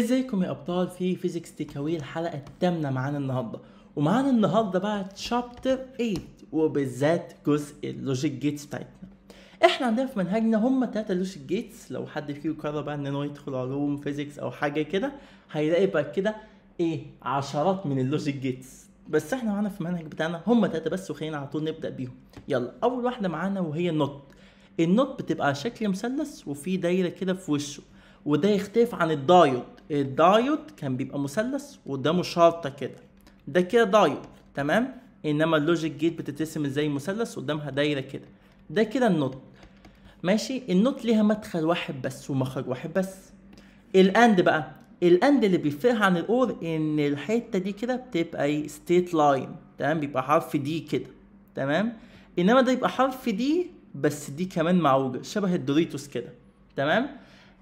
ازيكم يا ابطال في فيزيكس تيكاوي الحلقه الثامنه معانا النهارده ومعانا النهارده بقى تشابتر 8 وبالذات جزء اللوجيك جيتس بتاعتنا احنا عندنا في منهجنا هم ثلاثه لوجيك جيتس لو حد فيكم قرر بقى ان هو يدخل علوم فيزيكس او حاجه كده هيلاقي بقى كده ايه عشرات من اللوجيك جيتس بس احنا معانا في المنهج بتاعنا هم ثلاثه بس وخلينا على طول نبدا بيهم يلا اول واحده معانا وهي النوت النوت بتبقى شكل مثلث وفي دايره كده في وشه وده يختلف عن الدايود الدايود كان بيبقى مثلث وقدامه شرطه كده ده كده دايود تمام انما اللوجيك جيت بتترسم ازاي مثلث قدامها دايره كده ده كده النوت ماشي النوت ليها مدخل واحد بس ومخرج واحد بس الاند بقى الاند اللي بيفرقها عن الاور ان الحته دي كده بتبقى ايه ستيت لاين تمام بيبقى حرف دي كده تمام انما ده يبقى حرف دي بس دي كمان معوجه شبه الدوريتوس كده تمام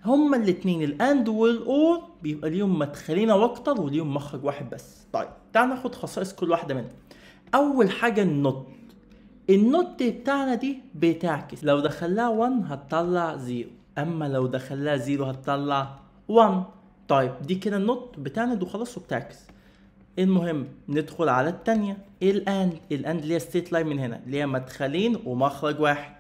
هما الاثنين الاند والاور بيبقى ليهم مدخلين واكتر وليهم مخرج واحد بس طيب تعال ناخد خصائص كل واحده منهم اول حاجه النوت النوت بتاعنا دي بتعكس لو دخلها 1 هتطلع 0 اما لو دخلها 0 هتطلع 1 طيب دي كده النوت بتعند وخلاص وبتعكس المهم ندخل على الثانيه إيه الاند الاند اللي هي ستيت لاين من هنا اللي هي مدخلين ومخرج واحد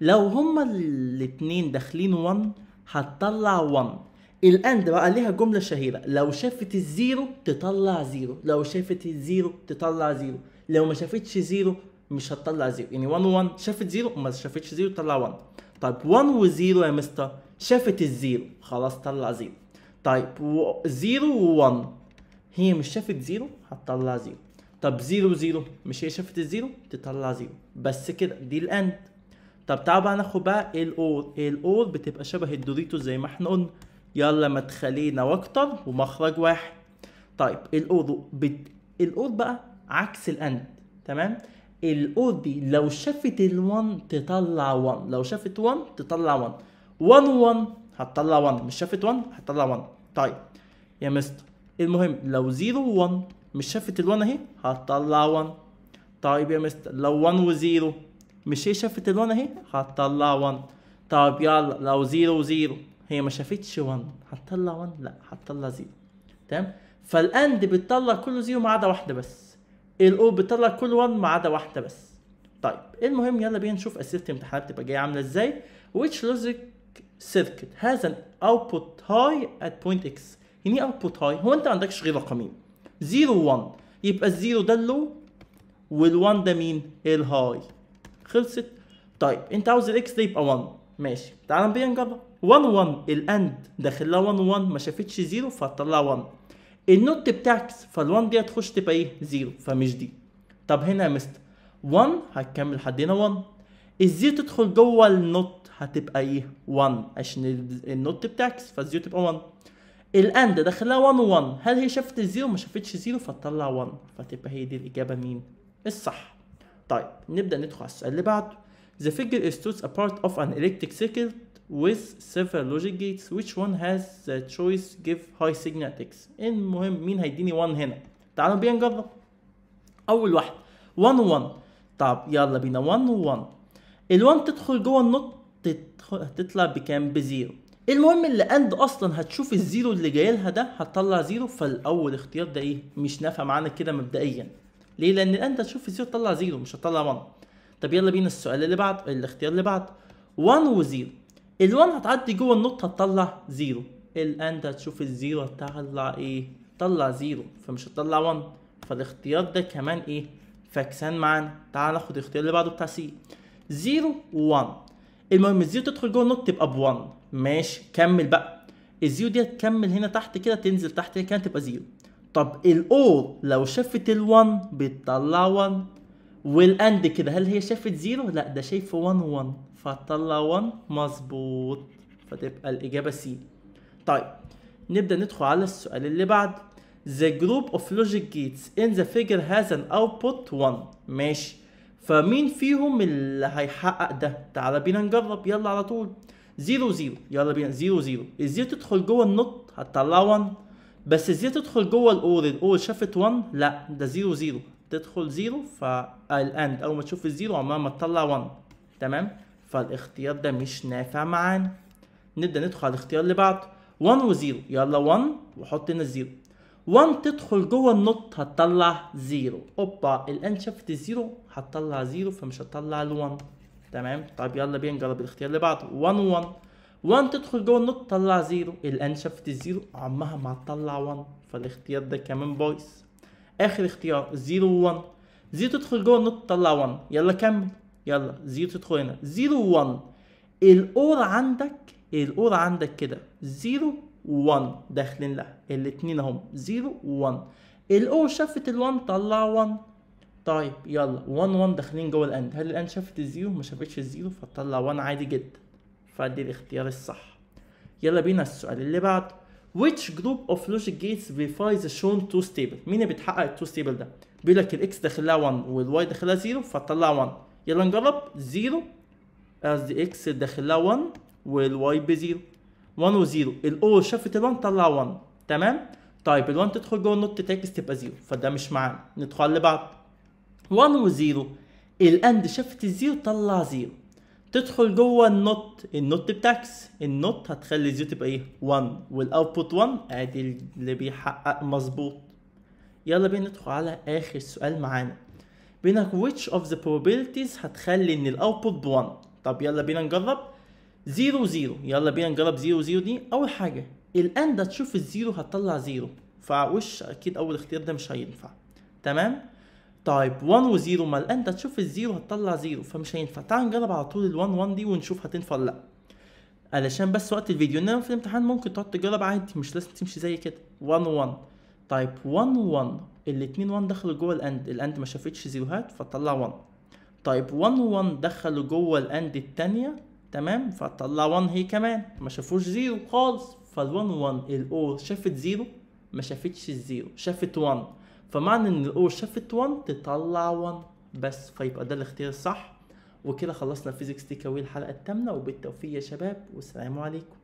لو هما الاتنين داخلين 1 هتطلع 1 الاند بقى ليها جمله شهيره لو شافت الزيرو تطلع زيرو لو شافت الزيرو تطلع زيرو لو ما شافتش زيرو مش هتطلع زيرو يعني 1 و1 شافت زيرو وما شافتش زيرو تطلع 1 طيب 1 و0 يا مستر شافت الزيرو خلاص طلع زيرو طيب 0 و1 هي مش شافت زيرو هتطلع زيرو طب 0 و0 مش هي شافت الزيرو تطلع زيرو بس كده دي الاند طب تعالوا بقى ناخد بقى الاور الاور بتبقى شبه الدوريتو زي ما احنا قلنا يلا ما تخلينا واكتر ومخرج واحد طيب الاور بت... الاور بقى عكس الاند تمام الاور دي لو شافت ال1 تطلع 1 لو شافت 1 تطلع 1 1 1 هتطلع 1 مش شافت 1 هتطلع 1 طيب يا مستر المهم لو 0 و 1 مش شافت ال1 اهي هتطلع 1 طيب يا مستر لو 1 و0 مش هي شافت اللون اهي هتطلع 1 طب يلا لو 0 0 هي ما شافتش 1 هتطلع 1 لا هتطلع 0 تمام فالاند بتطلع كله 0 ما عدا واحده بس الاو بتطلع كله 1 ما عدا واحده بس طيب المهم يلا بينا نشوف اسئله الامتحانات بتبقى جايه عامله ازاي which logic circuit has an output high at point x يعني ايه output high هو انت ما عندكش غير رقمين 0 و 1 يبقى ال 0 ده اللو وال1 ده مين الهاي خلصت طيب انت عاوز الاكس ده يبقى 1 ماشي تعال نبدا نجرب 1 1 الاند داخل لها 1 1 ما شافتش 0 فهتطلع 1 النوت بتعكس فال1 دي هتخش تبقى ايه 0 فمش دي طب هنا يا مستر 1 هتكمل لحد هنا 1 الزيرو تدخل جوه النوت هتبقى ايه 1 عشان النوت بتعكس فالزيرو تبقى 1 الاند داخلها 1 1 هل هي شافت الزيرو ما شافتش زيرو فتطلع 1 فتبقى هي دي الاجابه مين الصح طيب نبدا ندخل على السؤال اللي بعده The figure is a part of an electric circuit with several logic gates which one has the choice give high signal x المهم مين هيديني 1 هنا تعالوا بينا نجرب اول واحد 1 1 طب يلا بينا 1 1 ال1 تدخل جوه النوت تدخل هتطلع بكام بزيرو المهم اللي اند اصلا هتشوف الزيرو اللي جاي لها ده هتطلع زيرو فالاول اختيار ده ايه مش نافع معانا كده مبدئيا ليه لان ده تشوف زيرو تطلع زيرو مش هتطلع 1 طب يلا بينا السؤال اللي بعد الاختيار اللي بعد 1 و0 ال1 هتعدي جوه النقطه هتطلع زيرو الان ده تشوف الزيرو هتطلع ايه طلع زيرو فمش هتطلع 1 فالاختيار ده كمان ايه فاكسان معانا تعال ناخد الاختيار اللي بعده بتاع سي 0 و1 المهم الزيرو تدخل جوه النقطه تبقى ب1 ماشي كمل بقى الزيرو دي هتكمل هنا تحت كده تنزل تحت كده تبقى زيرو طب الاور لو شافت ال1 بتطلع 1 والاند كده هل هي شافت 0 لا ده شايف 1 1 فهتطلع 1 مظبوط فتبقى الاجابه سي طيب نبدا ندخل على السؤال اللي بعد The group of logic gates in the figure has an output 1 ماشي فمين فيهم اللي هيحقق ده تعالى بينا نجرب يلا على طول 0 0 يلا بينا 0 0 الزيرو تدخل جوه النط هتطلع 1 بس ازاي تدخل جوه الاور الاور شافت 1 لا ده 0 0 تدخل 0 فالاند اول ما تشوف الزيرو عمال ما تطلع 1 تمام فالاختيار ده مش نافع معانا نبدا ندخل على الاختيار اللي بعده 1 و0 يلا 1 وحط هنا 0 1 تدخل جوه النوت هتطلع 0 اوبا الان شافت الزيرو هتطلع 0 فمش هتطلع ال1 تمام طب يلا بينا نجرب الاختيار اللي بعده 1 و1 وان تدخل جوه النوت تطلع زيرو الان شافت الزيرو عمها ما هتطلع 1 فالاختيار ده كمان بايظ اخر اختيار زيرو 1 زيرو تدخل جوه النوت تطلع 1 يلا كمل يلا زيرو تدخل هنا زيرو 1 الاور عندك الاور عندك كده زيرو 1 داخلين لها الاتنين اهم زيرو 1 الاور شافت ال1 طلع 1 طيب يلا 1 1 داخلين جوه الاند هل الان شافت الزيرو ما شافتش الزيرو فتطلع 1 عادي جدا فدي الاختيار الصح يلا بينا السؤال اللي بعده which group of logic gates verifies the shown to stable مين اللي بتحقق التو stable ده بيقول لك الاكس داخلها 1 والواي داخلها 0 فطلع 1 يلا نجرب 0 as the x داخلها 1 والواي ب 0 1 و 0 الاول شافت ال1 طلع 1 تمام طيب ال1 تدخل جوه النوت تاكس تبقى 0 فده مش معانا ندخل اللي بعد 1 و 0 الاند شافت ال0 طلع 0 تدخل جوه النوت النوت بتاكس النوت هتخلي الزيرو تبقى ايه 1 والاوتبوت 1 ادي اللي بيحقق مظبوط يلا بينا ندخل على اخر سؤال معانا بينك which of the probabilities هتخلي ان الاوتبوت ب 1 طب يلا بينا نجرب 0 0 يلا بينا نجرب 0 0 دي اول حاجه الاند هتشوف الزيرو هتطلع زيرو فوش اكيد اول اختيار ده مش هينفع تمام طيب 1 و0 ما انت تشوف الزيرو هتطلع زيرو فمش هينفع تعال نجرب على طول ال1 1 دي ونشوف هتنفع ولا لا علشان بس وقت الفيديو انما في الامتحان ممكن تقعد تجرب عادي مش لازم تمشي زي كده 1 1 طيب 1 1 الاتنين 1 دخلوا جوه الاند الاند ما شافتش زيروهات فطلع 1 طيب 1 1 دخلوا جوه الاند التانية تمام فطلع 1 هي كمان ما شافوش زيرو خالص فال1 1 الاو شافت زيرو ما شافتش الزيرو شافت 1 فمعنى ان الاور شافت 1 تطلع 1 بس فيبقى ده الاختيار الصح وكده خلصنا فيزيكس تيك الحلقه الثامنه وبالتوفيق يا شباب والسلام عليكم